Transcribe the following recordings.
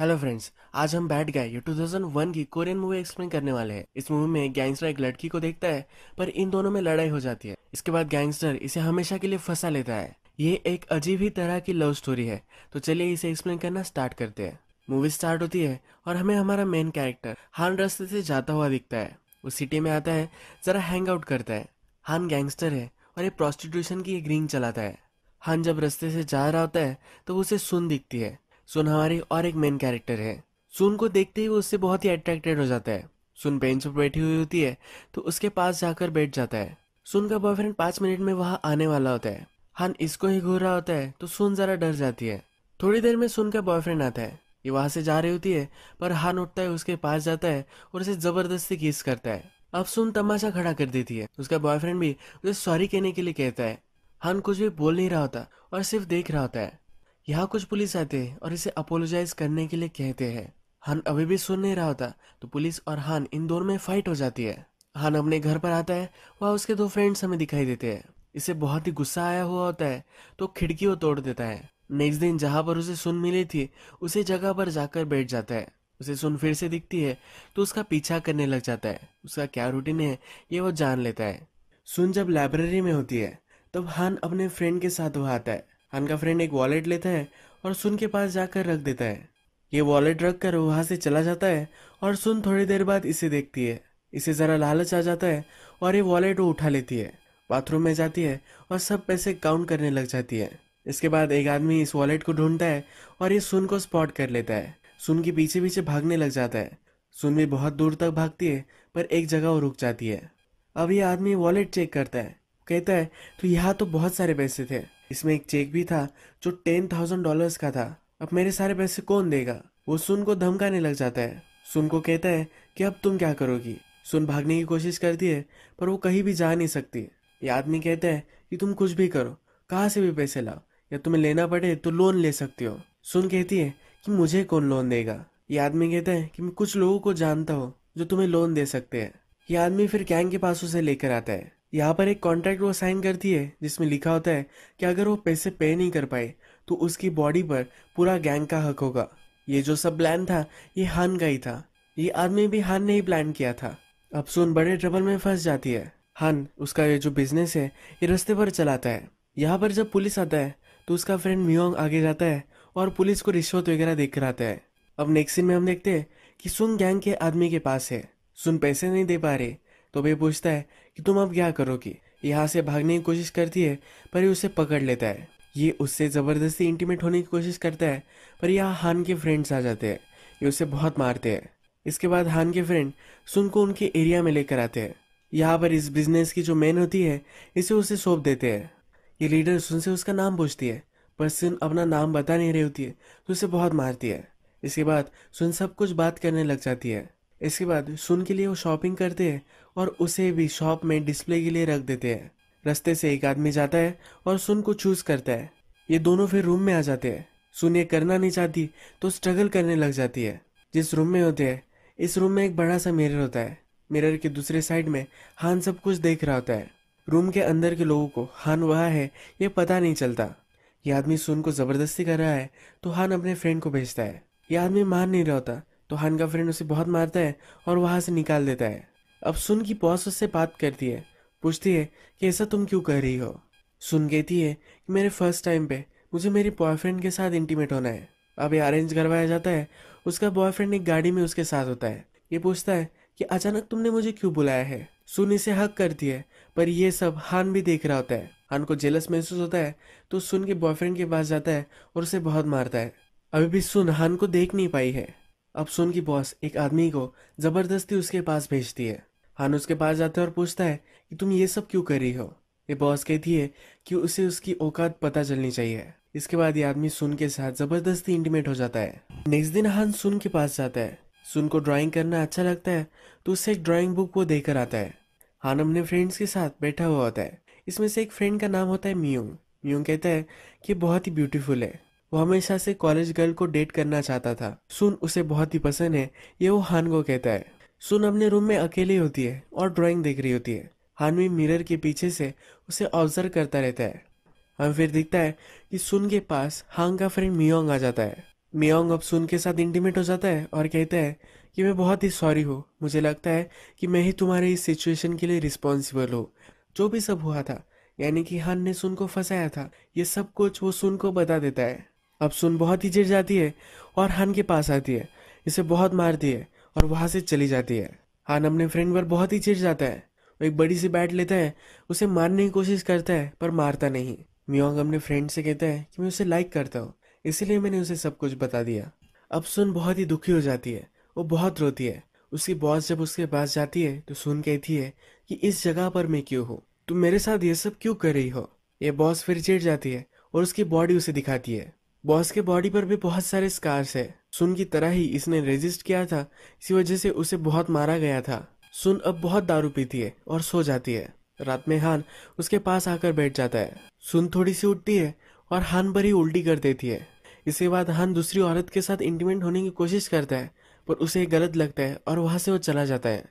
hello friends आज हम बैठ गए ये 2001 की कोरियन मूवी एक्सप्लेन करने वाले हैं इस मूवी में गैंगस्टर एक लड़की को देखता है पर इन दोनों में लड़ाई हो जाती है इसके बाद गैंगस्टर इसे हमेशा के लिए फंसा लेता है ये एक अजीब ही तरह की लव स्टोरी है तो चलिए इसे एक्सप्लेन करना स्टार्ट करते हैं मूवी स्टार्ट होती है और हमें हमारा मेन कैरेक्टर हान रस्ते से जाता हुआ दिखता है वो सिटी में आता है जरा हैंग आउट करता है हान गैंगस्टर है और ये प्रोस्टिट्यूशन की एक रिंग चलाता है हान जब रास्ते से जा रहा होता है तो उसे सुन दिखती है सुन हमारी और एक मेन कैरेक्टर है सुन को देखते ही वो उससे बहुत ही अट्रैक्टेड हो जाता है सुन बेंच पर बैठी हुई होती है तो उसके पास जाकर बैठ जाता है सुन का बॉयफ्रेंड पांच मिनट में वहां आने वाला होता है हन इसको ही घूर रहा होता है तो सुन जरा डर जाती है थोड़ी देर में सुन का बॉयफ्रेंड आता है ये वहां से जा रही होती है पर हन उठता है उसके पास जाता है और उसे जबरदस्ती किस करता है अब सुन तमाशा खड़ा कर देती है उसका बॉयफ्रेंड भी उसे सॉरी कहने के लिए कहता है हन कुछ भी बोल नहीं रहा होता और सिर्फ देख रहा होता है यहाँ कुछ पुलिस आते हैं और इसे अपोलोजाइज करने के लिए कहते हैं हान अभी भी सुन नहीं रहा होता तो पुलिस और हान इन दोनों में फाइट हो जाती है हान अपने घर पर आता है वह उसके दो फ्रेंड्स हमें दिखाई देते हैं इसे बहुत ही गुस्सा आया हुआ होता है तो खिड़की को तोड़ देता है नेक्स्ट दिन जहाँ पर उसे सुन मिली थी उसे जगह पर जाकर बैठ जाता है उसे सुन फिर से दिखती है तो उसका पीछा करने लग जाता है उसका क्या रूटीन है ये वो जान लेता है सुन जब लाइब्रेरी में होती है तब हान अपने फ्रेंड के साथ वहाँ आता है खान का फ्रेंड एक वॉलेट लेता है और सुन के पास जाकर रख देता है ये वॉलेट रख कर वहां से चला जाता है और सुन थोड़ी देर बाद इसे देखती है इसे ज़रा लालच आ जाता है और ये वॉलेट वो उठा लेती है बाथरूम में जाती है और सब पैसे काउंट करने लग जाती है इसके बाद एक आदमी इस वॉलेट को ढूंढता है और ये सुन को स्पॉट कर लेता है सुन के पीछे पीछे भागने लग जाता है सुन भी बहुत दूर तक भागती है पर एक जगह वो रुक जाती है अब ये आदमी वॉलेट चेक करता है कहता है तो यहाँ तो बहुत सारे पैसे थे इसमें एक चेक भी था जो टेन थाउजेंड डॉलर का था अब मेरे सारे पैसे कौन देगा वो सुन को धमकाने लग जाता है सुन को कहता है कि अब तुम क्या करोगी सुन भागने की कोशिश करती है पर वो कहीं भी जा नहीं सकती ये आदमी कहता है कि तुम कुछ भी करो कहाँ से भी पैसे लाओ या तुम्हें लेना पड़े तो लोन ले सकती हो सुन कहती है कि मुझे कौन लोन देगा ये आदमी कहता है कि मैं कुछ लोगों को जानता हूँ जो तुम्हें लोन दे सकते हैं ये आदमी फिर कैंग के पास उसे लेकर आता है यहाँ पर एक कॉन्ट्रैक्ट वो साइन करती है जिसमें लिखा होता है कि अगर वो पैसे पे नहीं कर पाए तो उसकी बॉडी पर पूरा गैंग का हक होगा ये जो सब प्लान था ये हान का ही था ये आदमी भी हान ने ही प्लान किया था अब सुन बड़े ट्रबल में फंस जाती है हान उसका ये जो बिजनेस है ये रस्ते पर चलाता है यहाँ पर जब पुलिस आता है तो उसका फ्रेंड मियोंग आगे जाता है और पुलिस को रिश्वत वगैरह देख कर आता है अब नेक्स्ट सीन में हम देखते हैं कि सुन गैंग के आदमी के पास है सुन पैसे नहीं दे पा रहे तो वे पूछता है कि तुम अब क्या करोगे यहाँ से भागने की कोशिश करती है पर ये उसे पकड़ लेता है ये उससे ज़बरदस्ती इंटीमेट होने की कोशिश करता है पर यहाँ हान के फ्रेंड्स आ जाते हैं ये उसे बहुत मारते हैं इसके बाद हान के फ्रेंड सुन को उनके एरिया में लेकर आते हैं यहाँ पर इस बिजनेस की जो मेन होती है इसे उसे सौंप देते हैं ये लीडर सुन से उसका नाम पूछती है पर सुन अपना नाम बता नहीं रही होती है तो उसे बहुत मारती है इसके बाद सुन सब कुछ बात करने लग जाती है इसके बाद सुन के लिए वो शॉपिंग करते हैं और उसे भी शॉप में डिस्प्ले के लिए रख देते हैं रस्ते से एक आदमी जाता है और सुन को चूज करता है ये दोनों फिर रूम में आ जाते हैं सुन ये करना नहीं चाहती तो स्ट्रगल करने लग जाती है जिस रूम में होते हैं इस रूम में एक बड़ा सा मिरर होता है मिरर के दूसरे साइड में हान सब कुछ देख रहा होता है रूम के अंदर के लोगों को हान वहा है ये पता नहीं चलता ये आदमी सुन को ज़बरदस्ती कर रहा है तो हान अपने फ्रेंड को भेजता है ये आदमी मान नहीं रहा होता तो हान का फ्रेंड उसे बहुत मारता है और वहां से निकाल देता है अब सुन की बॉस उससे बात करती है पूछती है कि ऐसा तुम क्यों कर रही हो सुन कहती है कि मेरे फर्स्ट टाइम पे मुझे मेरी बॉयफ्रेंड के साथ इंटीमेट होना है अब ये अरेंज करवाया जाता है उसका बॉयफ्रेंड एक गाड़ी में उसके साथ होता है ये पूछता है कि अचानक तुमने मुझे क्यों बुलाया है सुन इसे हक करती है पर ये सब हान भी देख रहा होता है हान को जेलस महसूस होता है तो सुन के बॉयफ्रेंड के पास जाता है और उसे बहुत मारता है अभी भी सुन हान को देख नहीं पाई है अब सुन की बॉस एक आदमी को जबरदस्ती उसके पास भेजती है हान उसके पास जाता है और पूछता है कि तुम ये सब क्यों कर रही हो ये बॉस कहती है कि उसे उसकी औकात पता चलनी चाहिए इसके बाद ये आदमी सुन के साथ जबरदस्ती इंटीमेट हो जाता है नेक्स्ट दिन हान सुन के पास जाता है सुन को ड्राइंग करना अच्छा लगता है तो उससे एक ड्राइंग बुक वो देकर आता है हान अपने फ्रेंड्स के साथ बैठा हुआ होता है इसमें से एक फ्रेंड का नाम होता है मियोंग मियोंग कहता है कि बहुत ही ब्यूटीफुल है वो हमेशा से कॉलेज गर्ल को डेट करना चाहता था सुन उसे बहुत ही पसंद है ये वो हान को कहता है सुन अपने रूम में अकेली होती है और ड्राइंग देख रही होती है हानवी मिरर के पीछे से उसे ऑब्जर्व करता रहता है हम फिर दिखता है कि सुन के पास हांग का फ्रेंड मियोंग आ जाता है मियोंग अब सुन के साथ इंटीमेट हो जाता है और कहता है कि मैं बहुत ही सॉरी हूँ मुझे लगता है कि मैं ही तुम्हारे इस सिचुएशन के लिए रिस्पॉन्सिबल हूँ जो भी सब हुआ था यानी कि हान ने सुन को फंसाया था ये सब कुछ वो सुन को बता देता है अब सुन बहुत ही चिड़ जाती है और हन के पास आती है इसे बहुत मारती है और वहां से चली जाती है हान अपने फ्रेंड पर बहुत ही चिड़ जाता है वो एक बड़ी सी बैट लेता है उसे मारने की कोशिश करता है पर मारता नहीं मियोंग अपने फ्रेंड से कहता है कि मैं उसे लाइक करता हूँ इसीलिए मैंने उसे सब कुछ बता दिया अब सुन बहुत ही दुखी हो जाती है वो बहुत रोती है उसकी बॉस जब उसके पास जाती है तो सुन कहती है कि इस जगह पर मैं क्यों हूँ तुम मेरे साथ ये सब क्यों कर रही हो ये बॉस फिर चिड़ जाती है और उसकी बॉडी उसे दिखाती है बॉस के बॉडी पर भी बहुत सारे स्कार्स है सुन की तरह ही इसने रेजिस्ट किया था इसी वजह से उसे बहुत मारा गया था सुन अब बहुत दारू पीती है और सो जाती है रात में हान उसके पास आकर बैठ जाता है सुन थोड़ी सी उठती है और हान पर ही उल्टी कर देती है इसके बाद हान दूसरी औरत के साथ इंटीमेट होने की कोशिश करता है पर उसे गलत लगता है और वहां से वो चला जाता है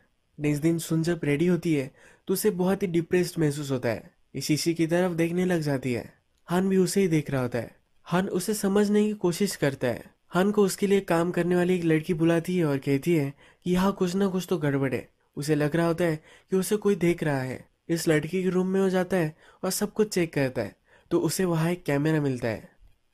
नेक्स्ट दिन सुन जब रेडी होती है तो उसे बहुत ही डिप्रेस्ड महसूस होता है शीशी की तरफ देखने लग जाती है हान भी उसे ही देख रहा होता है हन उसे समझने की कोशिश करता है हन को उसके लिए काम करने वाली एक लड़की बुलाती है और कहती है कि यहाँ कुछ ना कुछ तो गड़बड़ है उसे लग रहा होता है कि उसे कोई देख रहा है इस लड़की के रूम में हो जाता है और सब कुछ चेक करता है तो उसे वहाँ एक कैमरा मिलता है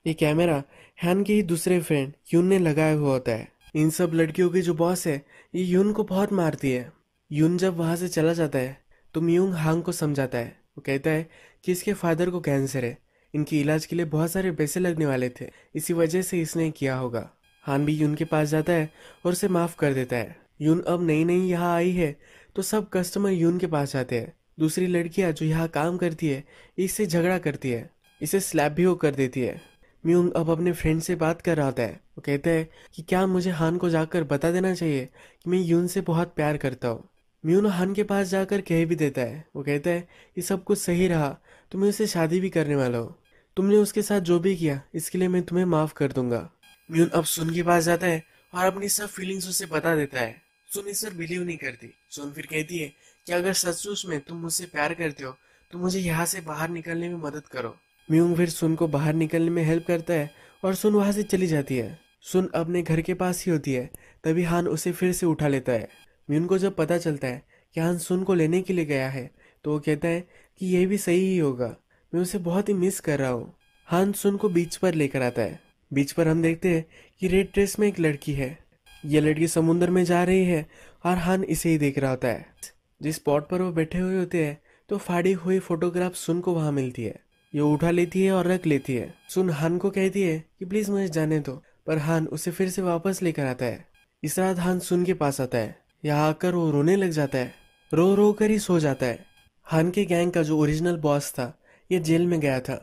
ये कैमरा हैन के ही दूसरे फ्रेंड यून ने लगाया हुआ होता है इन सब लड़कियों की जो बॉस है ये यून को बहुत मारती है यून जब वहाँ से चला जाता है तो म्यूंग हांग को समझाता है वो कहता है कि इसके फादर को कैंसर है इनके इलाज के लिए बहुत सारे पैसे लगने वाले थे इसी वजह से इसने किया होगा हान भी यून के पास जाता है और उसे माफ़ कर देता है यून अब नई नई यहाँ आई है तो सब कस्टमर यून के पास जाते हैं दूसरी लड़कियां जो यहाँ काम करती है इससे झगड़ा करती है इसे स्लैब भी वो कर देती है म्यून अब अपने फ्रेंड से बात कर रहा होता है वो कहता है कि क्या मुझे हान को जाकर बता देना चाहिए कि मैं यून से बहुत प्यार करता हूँ म्यून हान के पास जाकर कह भी देता है वो कहता है कि सब कुछ सही रहा तो मैं उसे शादी भी करने वाला हूँ तुमने उसके साथ जो भी किया इसके लिए मैं तुम्हें माफ कर दूंगा म्यून अब सुन के पास जाता है और अपनी सब फीलिंग्स उसे बता देता है सुन इस पर बिलीव नहीं करती सुन फिर कहती है कि अगर सचमुच में तुम मुझसे प्यार करते हो तो मुझे यहाँ से बाहर निकलने में मदद करो म्यूंग फिर सुन को बाहर निकलने में हेल्प करता है और सुन वहाँ से चली जाती है सुन अपने घर के पास ही होती है तभी हान उसे फिर से उठा लेता है म्यून को जब पता चलता है कि हान सुन को लेने के लिए गया है तो वो कहता है कि यह भी सही ही होगा मैं उसे बहुत ही मिस कर रहा हूँ हान सुन को बीच पर लेकर आता है बीच पर हम देखते हैं कि रेड ड्रेस में एक लड़की है ये लड़की समुद्र में जा रही है और हान इसे ही देख रहा होता है जिस स्पॉट पर वो बैठे हुए होते हैं तो फाड़ी हुई फोटोग्राफ सुन को वहाँ मिलती है ये उठा लेती है और रख लेती है सुन हान को कहती है कि प्लीज मुझे जाने दो पर हान उसे फिर से वापस लेकर आता है इस रात हान सुन के पास आता है यहाँ आकर वो रोने लग जाता है रो रो कर ही सो जाता है हान के गैंग का जो ओरिजिनल बॉस था ये जेल में गया था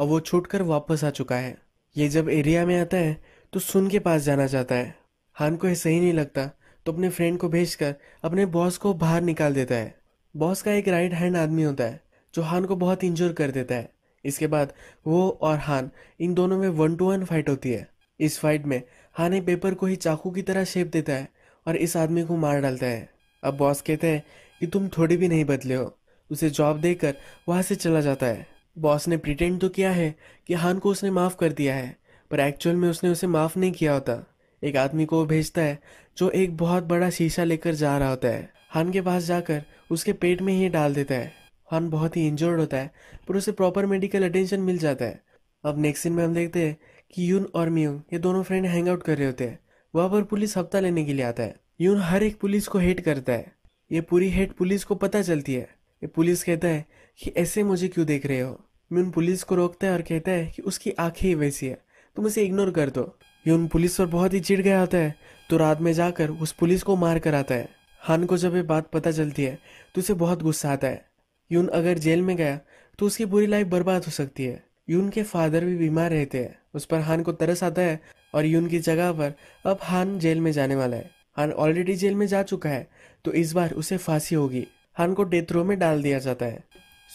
और वो छूटकर वापस आ चुका है ये जब एरिया में आता है तो सुन के पास जाना चाहता है हान को यह सही नहीं लगता तो अपने फ्रेंड को भेजकर अपने बॉस को बाहर निकाल देता है बॉस का एक राइट हैंड आदमी होता है जो हान को बहुत इंजोर कर देता है इसके बाद वो और हान इन दोनों में वन टू वन फाइट होती है इस फाइट में हान एक पेपर को ही चाकू की तरह शेप देता है और इस आदमी को मार डालता है अब बॉस कहते हैं कि तुम थोड़ी भी नहीं बदले हो उसे जॉब देकर वहां से चला जाता है बॉस ने प्रिटेंड तो किया है कि हान को उसने माफ़ कर दिया है पर एक्चुअल में उसने उसे माफ़ नहीं किया होता एक आदमी को भेजता है जो एक बहुत बड़ा शीशा लेकर जा रहा होता है हान के पास जाकर उसके पेट में ही डाल देता है हान बहुत ही इंजर्ड होता है पर उसे प्रॉपर मेडिकल अटेंशन मिल जाता है अब नेक्स्ट सीन में हम देखते हैं कि यून और म्यूंग ये दोनों फ्रेंड हैंग आउट कर रहे होते हैं वहाँ पर पुलिस हफ्ता लेने के लिए आता है यून हर एक पुलिस को हेट करता है ये पूरी हेट पुलिस को पता चलती है ये पुलिस कहता है कि ऐसे मुझे क्यों देख रहे हो मैं उन पुलिस को रोकता है और कहता है कि उसकी आंखें ही वैसी है तुम उसे इग्नोर कर दो ये उन पुलिस पर बहुत ही चिढ़ गया होता है तो रात में जाकर उस पुलिस को मार कर आता है हान को जब ये बात पता चलती है तो उसे बहुत गुस्सा आता है यून अगर जेल में गया तो उसकी पूरी लाइफ बर्बाद हो सकती है यून के फादर भी बीमार रहते हैं उस पर हान को तरस आता है और यून की जगह पर अब हान जेल में जाने वाला है हान ऑलरेडी जेल में जा चुका है तो इस बार उसे फांसी होगी हान को डेथ रो में डाल दिया जाता है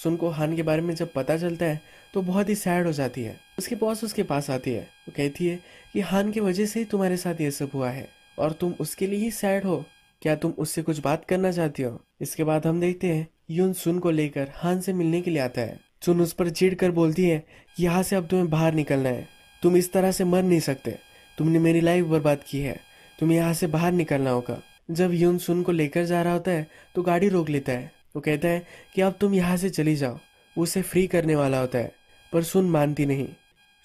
सुन को हान के बारे में जब पता चलता है तो बहुत ही सैड हो जाती है उसकी बॉस उसके पास आती है वो कहती है कि हान की वजह से ही तुम्हारे साथ ये सब हुआ है और तुम उसके लिए ही सैड हो क्या तुम उससे कुछ बात करना चाहती हो इसके बाद हम देखते हैं यून सुन को लेकर हान से मिलने के लिए आता है सुन उस पर चिड़ कर बोलती है कि यहाँ से अब तुम्हें बाहर निकलना है तुम इस तरह से मर नहीं सकते तुमने मेरी लाइफ बर्बाद की है तुम्हें यहाँ से बाहर निकलना होगा जब यून सुन को लेकर जा रहा होता है तो गाड़ी रोक लेता है वो कहता है कि अब तुम यहाँ से चली जाओ वो उसे फ्री करने वाला होता है पर सुन मानती नहीं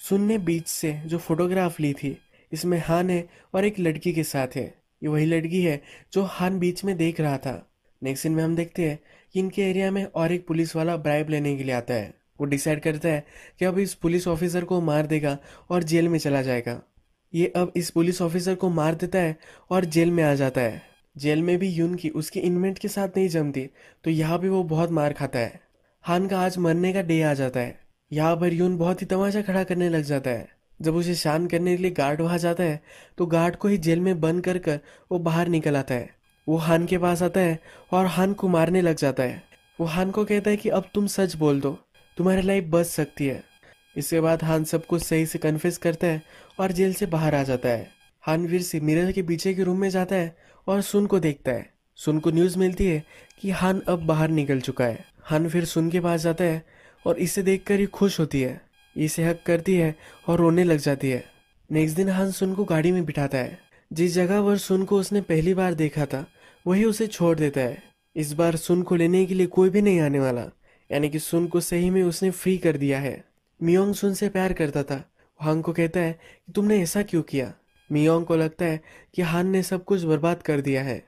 सुन ने बीच से जो फोटोग्राफ ली थी इसमें हान है और एक लड़की के साथ है ये वही लड़की है जो हान बीच में देख रहा था नेक्स्ट सीन में हम देखते हैं कि इनके एरिया में और एक पुलिस वाला ब्राइब लेने के लिए आता है वो डिसाइड करता है कि अब इस पुलिस ऑफिसर को मार देगा और जेल में चला जाएगा ये अब इस पुलिस ऑफिसर को मार देता है और जेल में आ जाता है जेल में भी यून की उसके इनमेंट के साथ नहीं जमती तो यहाँ भी वो बहुत मार खाता है हान का आज मरने का डे आ जाता है यहाँ पर यून बहुत ही तमाशा खड़ा करने लग जाता है जब उसे शांत करने के लिए गार्ड वहाँ जाता है तो गार्ड को ही जेल में बंद कर कर वो बाहर निकल आता है वो हान के पास आता है और हान को मारने लग जाता है वो हान को कहता है कि अब तुम सच बोल दो तुम्हारी लाइफ बच सकती है इसके बाद हान सब कुछ सही से कन्फेस करता है और जेल से बाहर आ जाता है हान वीर से मिरर के पीछे के रूम में जाता है और सुन को देखता है सुन को न्यूज़ मिलती है कि हन अब बाहर निकल चुका है हन फिर सुन के पास जाता है और इसे देख ही खुश होती है इसे हक करती है और रोने लग जाती है नेक्स्ट दिन हन सुन को गाड़ी में बिठाता है जिस जगह पर सुन को उसने पहली बार देखा था वही उसे छोड़ देता है इस बार सुन को लेने के लिए कोई भी नहीं आने वाला यानी कि सुन को सही में उसने फ्री कर दिया है मियोंग सुन से प्यार करता था हांग को कहता है कि तुमने ऐसा क्यों किया मियोंग को लगता है कि हान ने सब कुछ बर्बाद कर दिया है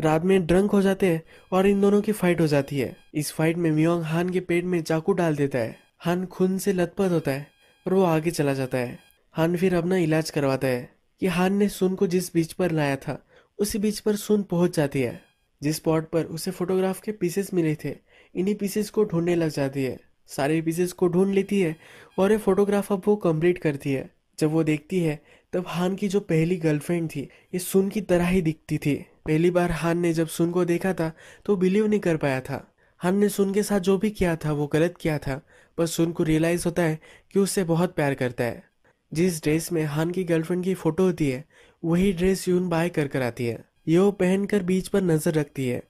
रात में ड्रंक हो जाते हैं और इन दोनों की फाइट हो जाती है इस फाइट में मियोंग हान के पेट में चाकू डाल देता है हान खून से लथपथ होता है और वो आगे चला जाता है हान फिर अपना इलाज करवाता है कि हान ने सुन को जिस बीच पर लाया था उसी बीच पर सुन पहुंच जाती है जिस स्पॉट पर उसे फोटोग्राफ के पीसेस मिले थे इन्हीं पीसेस को ढूंढने लग जाती है सारे पीसेस को ढूंढ लेती है और ये फोटोग्राफ अब वो कंप्लीट करती है जब वो देखती है तब हान की जो पहली गर्लफ्रेंड थी ये सुन की तरह ही दिखती थी पहली बार हान ने जब सुन को देखा था तो बिलीव नहीं कर पाया था हान ने सुन के साथ जो भी किया था वो गलत किया था पर सुन को रियलाइज़ होता है कि उससे बहुत प्यार करता है जिस ड्रेस में हान की गर्लफ्रेंड की फ़ोटो होती है वही ड्रेस यून बाय कर कर आती है ये वो पहनकर बीच पर नज़र रखती है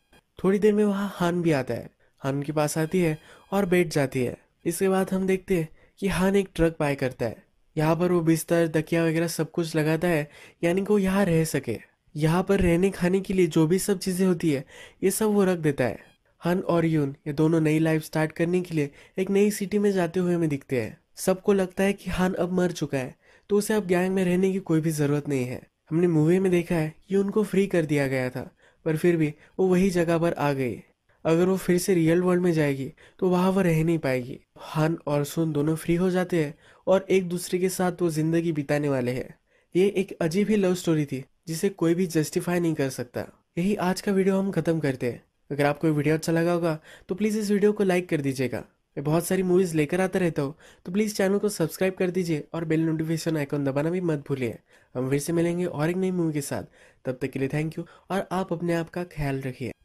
थोड़ी देर में वहाँ हान भी आता है हान के पास आती है और बैठ जाती है इसके बाद हम देखते हैं कि हान एक ट्रक बाय करता है यहाँ पर वो बिस्तर तकिया वगैरह सब कुछ लगाता है यानी कि वो यहाँ रह सके यहाँ पर रहने खाने के लिए जो भी सब चीज़ें होती है ये सब वो रख देता है हन और यून ये दोनों नई लाइफ स्टार्ट करने के लिए एक नई सिटी में जाते हुए हमें दिखते हैं सबको लगता है कि हन अब मर चुका है तो उसे अब गैंग में रहने की कोई भी ज़रूरत नहीं है हमने मूवी में देखा है कि उनको फ्री कर दिया गया था पर फिर भी वो वही जगह पर आ गई अगर वो फिर से रियल वर्ल्ड में जाएगी तो वहाँ वह रह नहीं पाएगी हन और सुन दोनों फ्री हो जाते हैं और एक दूसरे के साथ वो जिंदगी बिताने वाले हैं ये एक अजीब ही लव स्टोरी थी जिसे कोई भी जस्टिफाई नहीं कर सकता यही आज का वीडियो हम खत्म करते हैं अगर आपको ये वीडियो अच्छा लगा होगा तो प्लीज़ इस वीडियो को लाइक कर दीजिएगा मैं बहुत सारी मूवीज़ लेकर आता रहता हूँ तो प्लीज़ चैनल को सब्सक्राइब कर दीजिए और बेल नोटिफिकेशन आइकॉन दबाना भी मत भूलिए हम फिर से मिलेंगे और एक नई मूवी के साथ तब तक के लिए थैंक यू और आप अपने आप का ख्याल रखिए